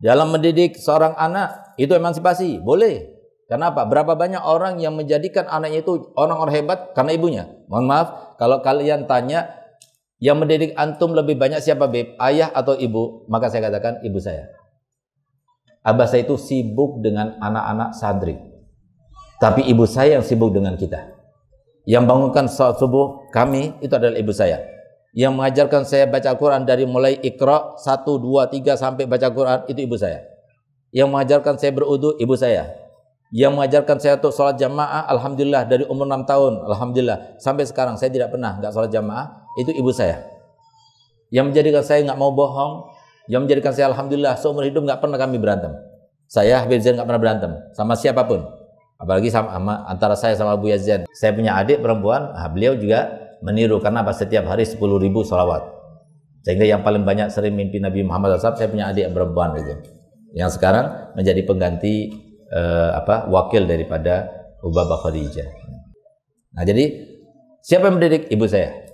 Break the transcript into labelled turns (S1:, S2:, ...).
S1: Dalam mendidik seorang anak itu emansipasi, boleh. Kenapa? Berapa banyak orang yang menjadikan anaknya itu orang-orang hebat karena ibunya? Mohon maaf, kalau kalian tanya yang mendidik antum lebih banyak siapa, Beb? Ayah atau ibu? Maka saya katakan ibu saya. Abah saya itu sibuk dengan anak-anak santri. Tapi ibu saya yang sibuk dengan kita. Yang bangunkan saat subuh kami itu adalah ibu saya yang mengajarkan saya baca Quran dari mulai Iqra 1 2 3 sampai baca Quran itu ibu saya. Yang mengajarkan saya berudu ibu saya. Yang mengajarkan saya untuk sholat jamaah alhamdulillah dari umur 6 tahun alhamdulillah sampai sekarang saya tidak pernah nggak sholat jamaah itu ibu saya. Yang menjadikan saya nggak mau bohong, yang menjadikan saya alhamdulillah seumur hidup nggak pernah kami berantem. Saya Habib Zain nggak pernah berantem sama siapapun apalagi sama, sama antara saya sama Bu Yazid. Saya punya adik perempuan, nah beliau juga meniru karena apa setiap hari sepuluh ribu salawat sehingga yang paling banyak sering mimpi Nabi Muhammad SAW saya punya adik yang perempuan itu yang sekarang menjadi pengganti eh, apa wakil daripada Ubabah Khadijah nah jadi siapa yang mendidik ibu saya